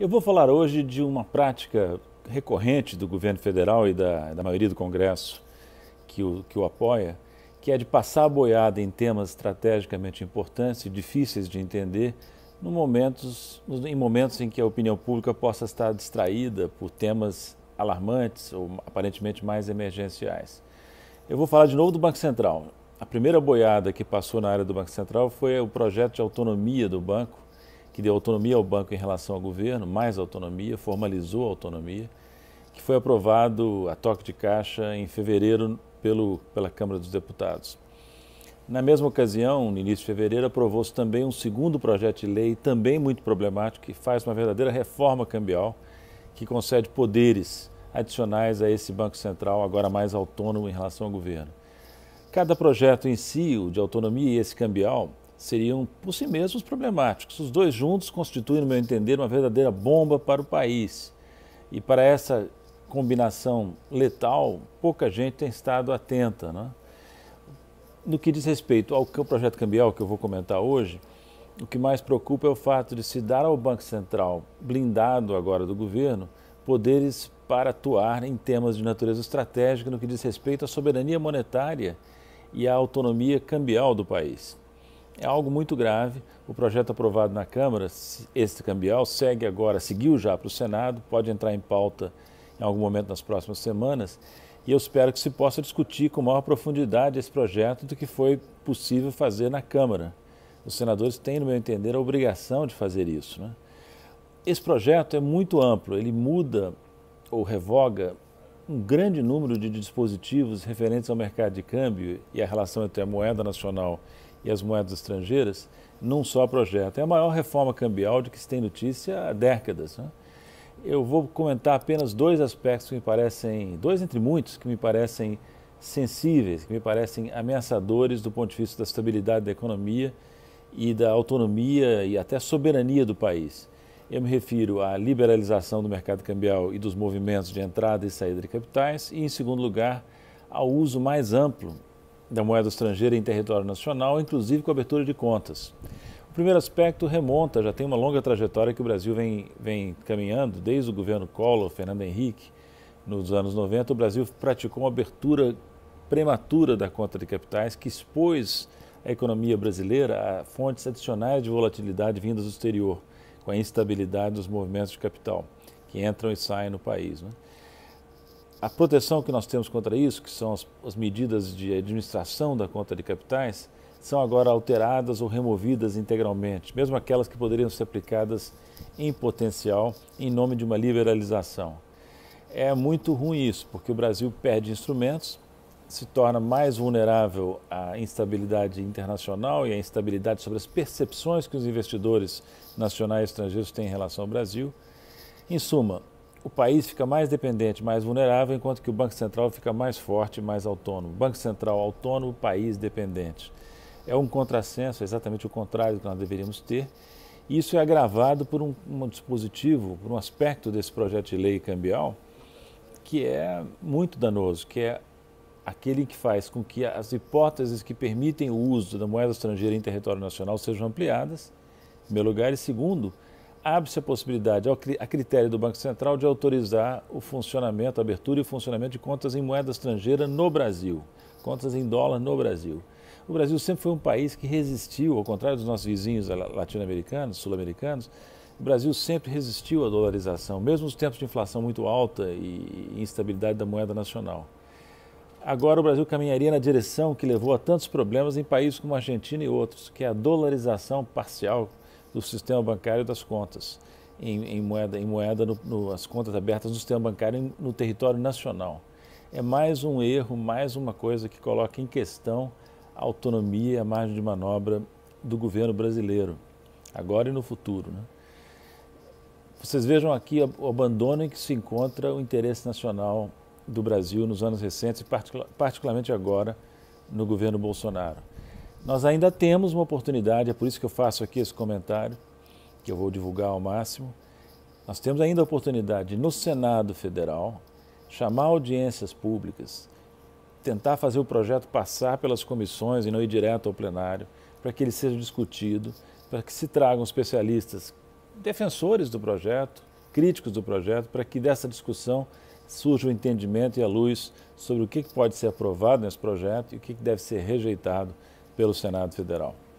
Eu vou falar hoje de uma prática recorrente do governo federal e da, da maioria do Congresso que o, que o apoia, que é de passar a boiada em temas estrategicamente importantes e difíceis de entender no momentos, em momentos em que a opinião pública possa estar distraída por temas alarmantes ou aparentemente mais emergenciais. Eu vou falar de novo do Banco Central. A primeira boiada que passou na área do Banco Central foi o projeto de autonomia do banco, que deu autonomia ao banco em relação ao governo, mais autonomia, formalizou a autonomia, que foi aprovado a toque de caixa em fevereiro pelo, pela Câmara dos Deputados. Na mesma ocasião, no início de fevereiro, aprovou-se também um segundo projeto de lei, também muito problemático, que faz uma verdadeira reforma cambial, que concede poderes adicionais a esse Banco Central, agora mais autônomo em relação ao governo. Cada projeto em si, o de autonomia e esse cambial, seriam por si mesmos problemáticos. Os dois juntos constituem, no meu entender, uma verdadeira bomba para o país. E para essa combinação letal, pouca gente tem estado atenta. Né? No que diz respeito ao projeto cambial que eu vou comentar hoje, o que mais preocupa é o fato de se dar ao Banco Central, blindado agora do governo, poderes para atuar em temas de natureza estratégica no que diz respeito à soberania monetária e à autonomia cambial do país. É algo muito grave. O projeto aprovado na Câmara, este cambial, segue agora, seguiu já para o Senado, pode entrar em pauta em algum momento nas próximas semanas. E eu espero que se possa discutir com maior profundidade esse projeto do que foi possível fazer na Câmara. Os senadores têm, no meu entender, a obrigação de fazer isso. Né? Esse projeto é muito amplo, ele muda ou revoga um grande número de dispositivos referentes ao mercado de câmbio e à relação entre a moeda nacional e as moedas estrangeiras num só projeto. É a maior reforma cambial de que se tem notícia há décadas. Né? Eu vou comentar apenas dois aspectos que me parecem, dois entre muitos, que me parecem sensíveis, que me parecem ameaçadores do ponto de vista da estabilidade da economia e da autonomia e até soberania do país. Eu me refiro à liberalização do mercado cambial e dos movimentos de entrada e saída de capitais, e, em segundo lugar, ao uso mais amplo da moeda estrangeira em território nacional, inclusive com abertura de contas. O primeiro aspecto remonta, já tem uma longa trajetória que o Brasil vem, vem caminhando, desde o governo Collor, Fernando Henrique, nos anos 90, o Brasil praticou uma abertura prematura da conta de capitais que expôs a economia brasileira a fontes adicionais de volatilidade vindas do exterior, com a instabilidade dos movimentos de capital que entram e saem no país. Né? a proteção que nós temos contra isso, que são as, as, medidas de administração da conta de capitais, são agora alteradas ou removidas integralmente, mesmo aquelas que poderiam ser aplicadas em potencial em nome de uma liberalização. É muito ruim isso, porque o Brasil perde instrumentos, se torna mais vulnerável à instabilidade internacional e à instabilidade sobre as percepções que os investidores nacionais e estrangeiros têm em relação ao Brasil. Em suma, o país fica mais dependente, mais vulnerável, enquanto que o Banco Central fica mais forte, mais autônomo. Banco Central autônomo, país dependente. É um contrassenso, é exatamente o contrário do que nós deveríamos ter. isso é agravado por um, um dispositivo, por um aspecto desse projeto de lei cambial que é muito danoso, que é aquele que faz com que as hipóteses que permitem o uso da moeda estrangeira em território nacional sejam ampliadas, em primeiro lugar, e segundo, abre-se a possibilidade, a critério do Banco Central, de autorizar o funcionamento, a abertura e o funcionamento de contas em moeda estrangeira no Brasil, contas em dólar no Brasil. O Brasil sempre foi um país que resistiu, ao contrário dos nossos vizinhos latino-americanos, sul-americanos, o Brasil sempre resistiu à dolarização, mesmo nos tempos de inflação muito alta e instabilidade da moeda nacional. Agora o Brasil caminharia na direção que levou a tantos problemas em países como a Argentina e outros, que é a dolarização parcial do sistema bancário das contas, em, em moeda, em moeda no, no, as contas abertas no sistema bancário no território nacional. É mais um erro, mais uma coisa que coloca em questão a autonomia e a margem de manobra do governo brasileiro, agora e no futuro. Né? Vocês vejam aqui o abandono em que se encontra o interesse nacional do Brasil nos anos recentes, particularmente agora no governo Bolsonaro. Nós ainda temos uma oportunidade, é por isso que eu faço aqui esse comentário, que eu vou divulgar ao máximo. Nós temos ainda a oportunidade no Senado Federal chamar audiências públicas, tentar fazer o projeto passar pelas comissões e não ir direto ao plenário, para que ele seja discutido, para que se tragam especialistas, defensores do projeto, críticos do projeto, para que dessa discussão surja o entendimento e a luz sobre o que pode ser aprovado nesse projeto e o que deve ser rejeitado pelo Senado Federal.